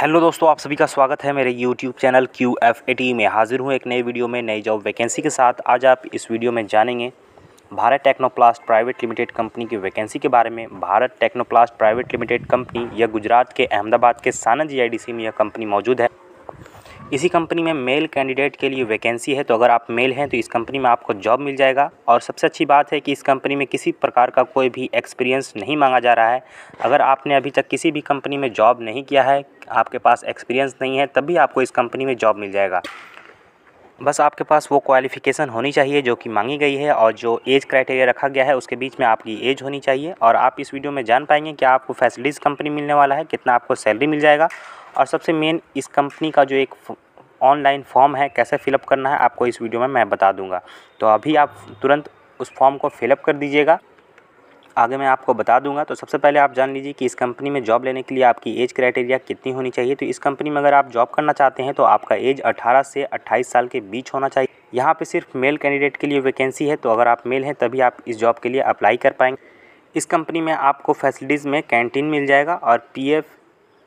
hello दोस्तों आप सभी का स्वागत है मेरे YouTube channel Q F A में हाजिर हूँ एक नई वीडियो में नई जॉब वैकेंसी के साथ आज आप इस वीडियो में जानेंगे Bharat Technoplast private limited company की वैकेंसी के बारे में Bharat Technoplast private limited company यह गुजरात के अहमदाबाद के सानंद जी में यह कंपनी मौजूद है इसी कंपनी में मेल कैंडिडेट के लिए वैकेंसी है तो अगर आप मेल हैं तो इस कंपनी में आपको जॉब मिल जाएगा और सबसे अच्छी बात है कि इस कंपनी में किसी प्रकार का कोई भी एक्सपीरियंस नहीं मांगा जा रहा है अगर आपने अभी तक किसी भी कंपनी में जॉब नहीं किया है आपके पास एक्सपीरियंस नहीं है तब भी आपको इस कंपनी में जॉब मिल जाएगा बस आपके पास वो क्वालिफ़िकेशन होनी चाहिए जो कि मांगी गई है और जो एज क्राइटेरिया रखा गया है उसके बीच में आपकी एज होनी चाहिए और आप इस वीडियो में जान पाएंगे कि आपको फैसिलिटीज़ कंपनी मिलने वाला है कितना आपको सैलरी मिल जाएगा और सबसे मेन इस कंपनी का जो एक ऑनलाइन फॉर्म है कैसे फिलअप करना है आपको इस वीडियो में मैं बता दूंगा तो अभी आप तुरंत उस फॉर्म को फिलअप कर दीजिएगा आगे मैं आपको बता दूंगा तो सबसे पहले आप जान लीजिए कि इस कंपनी में जॉब लेने के लिए आपकी एज क्राइटेरिया कितनी होनी चाहिए तो इस कंपनी में अगर आप जॉब करना चाहते हैं तो आपका एज 18 से 28 साल के बीच होना चाहिए यहाँ पे सिर्फ मेल कैंडिडेट के लिए वैकेंसी है तो अगर आप मेल हैं तभी आप इस जॉब के लिए अप्लाई कर पाएंगे इस कंपनी में आपको फैसिलिटीज़ में कैंटीन मिल जाएगा और P F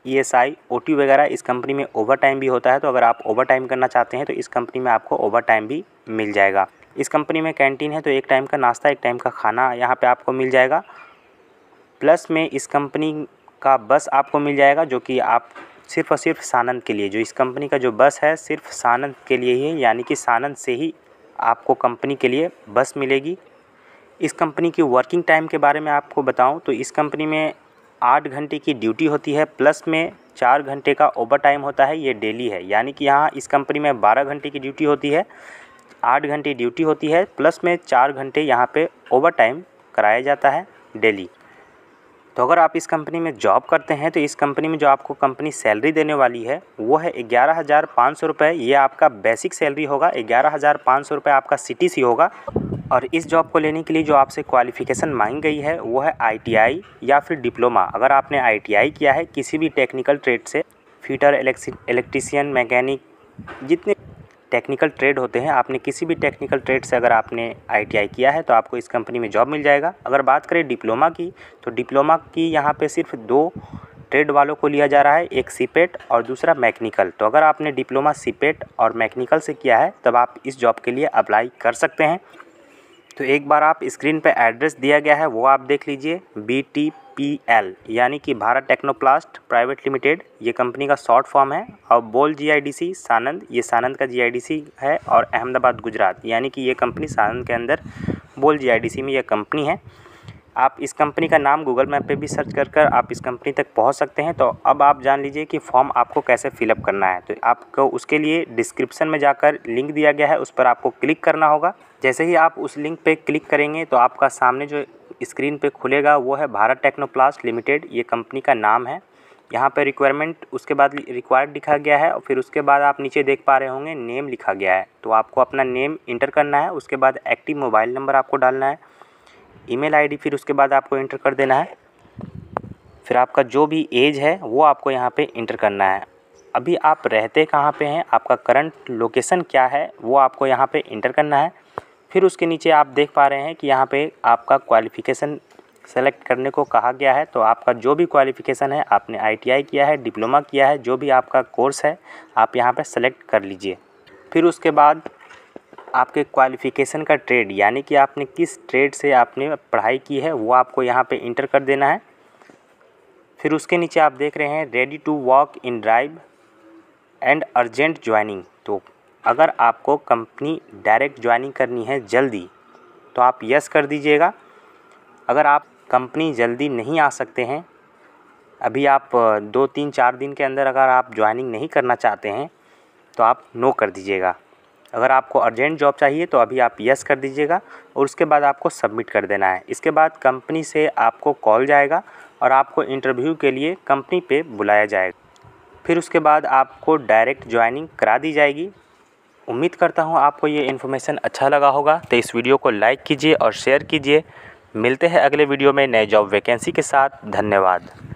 E S I O T वगैरह इस कंपनी में ओवर टाइम भी होता है तो अगर आप ओवर टाइम करना चाहते हैं तो इस कंपनी में आपको ओवर टाइम भी मिल जाएगा इस कंपनी में कैंटीन है तो एक टाइम का नाश्ता एक टाइम का खाना यहाँ पर आपको मिल जाएगा प्लस में इस कंपनी का बस आपको मिल जाएगा जो कि आप सिर्फ और सिर्फ सानंद के लिए जो इस कंपनी का जो बस है सिर्फ सानंद के लिए ही है यानी कि सानंद से ही आपको कंपनी के लिए बस मिलेगी इस कंपनी की वर्किंग टाइम के बारे में आपको बताऊं तो इस कंपनी में आठ घंटे की ड्यूटी होती है प्लस में चार घंटे का ओवर टाइम होता है ये डेली है यानी कि यहाँ इस कंपनी में बारह घंटे की ड्यूटी होती है आठ घंटे ड्यूटी होती है प्लस में चार घंटे यहाँ पे ओवर टाइम कराया जाता है डेली तो अगर आप इस कंपनी में जॉब करते हैं तो इस कंपनी में जो आपको कंपनी सैलरी देने वाली है वो है ग्यारह हज़ार पाँच सौ रुपये ये आपका बेसिक सैलरी होगा ग्यारह हज़ार पाँच सौ रुपये आपका सी होगा और इस जॉब को लेने के लिए जो आपसे क्वालिफ़िकेशन मांगी गई है वो है आईटीआई या फिर डिप्लोमा अगर आपने आईटीआई किया है किसी भी टेक्निकल ट्रेड से फीटर इलेक्ट्रीशियन मैकेनिक जितने टेक्निकल ट्रेड होते हैं आपने किसी भी टेक्निकल ट्रेड से अगर आपने आईटीआई किया है तो आपको इस कंपनी में जॉब मिल जाएगा अगर बात करें डिप्लोमा की तो डिप्लोमा की यहाँ पे सिर्फ दो ट्रेड वालों को लिया जा रहा है एक सीपेट e और दूसरा मैकेनिकल तो अगर आपने डिप्लोमा सीपेट e और मैकेनिकल से किया है तब आप इस जॉब के लिए अप्लाई कर सकते हैं तो एक बार आप स्क्रीन पर एड्रेस दिया गया है वो आप देख लीजिए बी टी पी एल यानी कि भारत टेक्नोप्लास्ट प्राइवेट लिमिटेड ये कंपनी का शॉर्ट फॉर्म है और बोल जीआईडीसी सानंद ये सानंद का जीआईडीसी है और अहमदाबाद गुजरात यानी कि ये कंपनी सानंद के अंदर बोल जीआईडीसी में यह कंपनी है आप इस कंपनी का नाम गूगल मैप पे भी सर्च कर कर आप इस कंपनी तक पहुंच सकते हैं तो अब आप जान लीजिए कि फॉर्म आपको कैसे फिलअप करना है तो आपको उसके लिए डिस्क्रिप्सन में जाकर लिंक दिया गया है उस पर आपको क्लिक करना होगा जैसे ही आप उस लिंक पे क्लिक करेंगे तो आपका सामने जो स्क्रीन पे खुलेगा वो है भारत टेक्नोप्लास्ट लिमिटेड ये कंपनी का नाम है यहाँ पर रिक्वायरमेंट उसके बाद रिक्वायर्ड लिखा गया है और फिर उसके बाद आप नीचे देख पा रहे होंगे नेम लिखा गया है तो आपको अपना नेम इंटर करना है उसके बाद एक्टिव मोबाइल नंबर आपको डालना है ईमेल आईडी फिर उसके बाद आपको इंटर कर देना है फिर आपका जो भी एज है वो आपको यहाँ पे इंटर करना है अभी आप रहते कहाँ पे हैं आपका करंट लोकेशन क्या है वो आपको यहाँ पे इंटर करना है फिर उसके नीचे आप देख पा रहे हैं कि यहाँ पे आपका क्वालिफ़िकेशन सेलेक्ट करने को कहा गया है तो आपका जो भी क्वालिफ़िकेशन है आपने आईटीआई किया है डिप्लोमा किया है जो भी आपका कोर्स है आप यहाँ पर सेलेक्ट कर लीजिए फिर उसके बाद आपके क्वालिफ़िकेशन का ट्रेड यानी कि आपने किस ट्रेड से आपने पढ़ाई की है वो आपको यहाँ पे इंटर कर देना है फिर उसके नीचे आप देख रहे हैं ready to walk in drive and urgent joining तो अगर आपको कंपनी डायरेक्ट ज्वाइनिंग करनी है जल्दी तो आप यस कर दीजिएगा अगर आप कंपनी जल्दी नहीं आ सकते हैं अभी आप दो तीन चार दिन के अंदर अगर आप ज्वाइनिंग नहीं करना चाहते हैं तो आप नो कर दीजिएगा अगर आपको अर्जेंट जॉब चाहिए तो अभी आप यस कर दीजिएगा और उसके बाद आपको सबमिट कर देना है इसके बाद कंपनी से आपको कॉल जाएगा और आपको इंटरव्यू के लिए कंपनी पे बुलाया जाएगा फिर उसके बाद आपको डायरेक्ट ज्वाइनिंग करा दी जाएगी उम्मीद करता हूँ आपको ये इन्फॉर्मेशन अच्छा लगा होगा तो इस वीडियो को लाइक कीजिए और शेयर कीजिए मिलते हैं अगले वीडियो में नए जॉब वैकेंसी के साथ धन्यवाद